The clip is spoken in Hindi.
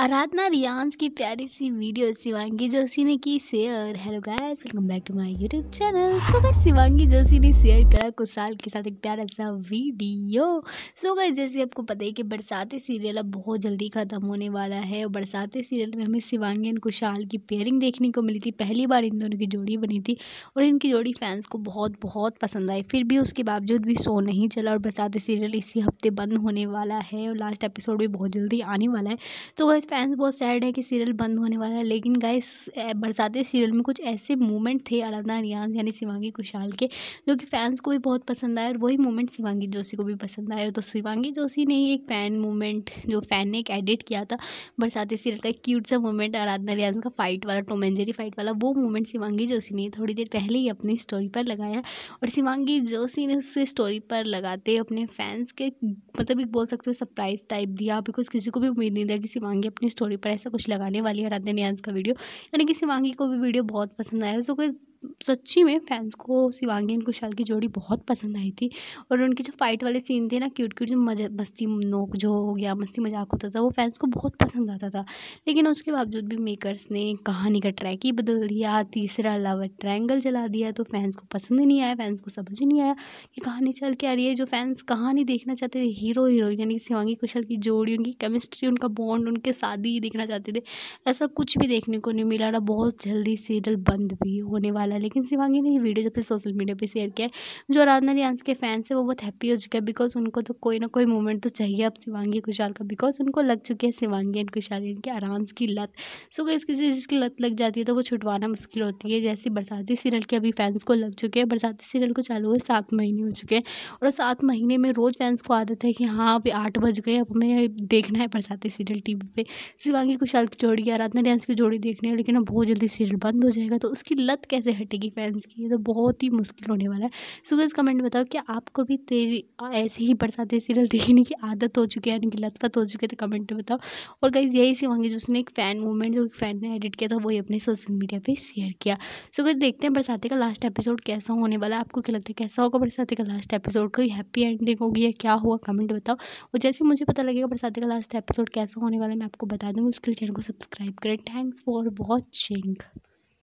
आराधना रियांस की प्यारी सी वीडियो शिवांगी जोशी ने की share hello guys welcome back to my YouTube channel so guys Shivangi Joshi ने शेयर करा कुशाल के साथ एक प्यारा सा वीडियो सो so गाइस जैसे आपको पता है कि बरसाती सीरियल अब बहुत जल्दी ख़त्म होने वाला है और बरसाती सीरियल में हमें शिवांगी एंड कुशाल की पेयरिंग देखने को मिली थी पहली बार इन दोनों की जोड़ी बनी थी और इनकी जोड़ी फैंस को बहुत बहुत पसंद आई फिर भी उसके बावजूद भी शो नहीं चला और बरसाती सीरियल इसी हफ्ते बंद होने वाला है और लास्ट एपिसोड भी बहुत जल्दी आने वाला है तो गाइस फैंस बहुत सैड है कि सीरियल बंद होने वाला है लेकिन गाइस बरसाती सीरियल में कुछ ऐसे मोमेंट थे आराधना रियाज यानी शिवांगी कुशाल के जो कि फैंस को भी बहुत पसंद आए और वही मोमेंट शिवांगी जोशी को भी पसंद आए तो शिवांगी जोशी ने ही एक फ़ैन मोमेंट जो फ़ैन ने एक एडिट किया था बरसाती सीरियल का क्यूट सा मोमेंट आराधना रियाज का फाइट वाला टोमेंजरी फाइट वाला वो मोमेंट शिवांगी जोशी ने थोड़ी देर पहले ही अपनी स्टोरी पर लगाया और शिवांगी जोशी ने उस स्टोरी पर लगाते अपने फैंस के मतलब एक बोल सकते हो सरप्राइज़ टाइप दिया बिकॉज किसी को भी उम्मीद नहीं था कि शिवांगी अपनी स्टोरी पर ऐसा कुछ लगाने वाली है राधे नियाज का वीडियो यानी कि शिवांगी को भी वीडियो बहुत पसंद आया सो कोई सच्ची में फैंस को शिवांगी एंड कुशाल की जोड़ी बहुत पसंद आई थी और उनके जो फाइट वाले सीन थे ना क्यूट क्यूट जो मजा मस्ती नोक जो हो गया मस्ती मजाक होता था वो फैंस को बहुत पसंद आता था लेकिन उसके बावजूद भी मेकर्स ने कहानी का ट्रैक ही बदल दिया तीसरा लव ट्रैंगल चला दिया तो फैंस को पसंद ही नहीं आया फैंस को समझ ही नहीं आया कि कहानी चल के आ रही है जो फैंस कहानी देखना चाहते थे हीरो हीरोइन यानी कि शिवांगी कुशल की जोड़ी उनकी केमिस्ट्री उनका बॉन्ड उनके शादी देखना चाहते थे ऐसा कुछ भी देखने को नहीं मिला ना बहुत जल्दी सीरियल बंद भी होने वाला वाला है लेकिन शिवांगी ने ये वीडियो जब से सोशल मीडिया पर शेयर किया है जो आराधना रियांस के फैंस है वो बहुत हैप्पी हो चुके हैं बिकॉज उनको तो कोई ना कोई मूवमेंट तो चाहिए अब शिवांगी खुशहाल का बिकॉज उनको लग चुकी है शिवांगी एंड खुशहाल इनके आराम की लत सो गई किसी चीज़ की लत लग जाती है तो वो छुटवाना मुश्किल होती है जैसे बरसाती सीरियल के अभी फैंस को लग चुके हैं बरसाती सीरियल को चालू हुए सात महीने हो चुके हैं और सात महीने में रोज़ फैंस को आदत है कि हाँ अभी आठ बज गए अब हमें देखना है बरसाती सीरियल टी वी पर शिवांगी खुशहाल की जोड़ी आराधना रियांस की जोड़ी देखनी है लेकिन अब बहुत जल्दी सीरियल बंद हो जाएगा तो उसकी लत कैसे की फैंस की तो बहुत ही मुश्किल होने वाला है सो गैस कमेंट बताओ कि आपको भी तेरी ऐसे ही बरसाती सीरियल देखने की आदत हो चुकी है यानी कि लतपत हो चुकी है तो कमेंट बताओ और गैस यही सी होंगे जिसने एक फ़ैन मूवमेंट जो फ़ैन ने एडिट किया था वही अपने सोशल मीडिया पर शेयर किया सो गैस देखते हैं बरसाती का लास्ट एपिसोड कैसा होने वाला है आपको क्या लगता है कैसा होगा बरसाती का लास्ट एपिसोड कोई हैप्पी एंडिंग होगी या क्या होगा कमेंट बताओ और जैसे मुझे पता लगेगा बरसाती का लास्ट एपिसोड कैसा होने वाला है मैं आपको बता दूँगी उसके लिए चैनल को सब्सक्राइब करें थैंक्स फॉर वॉचिंग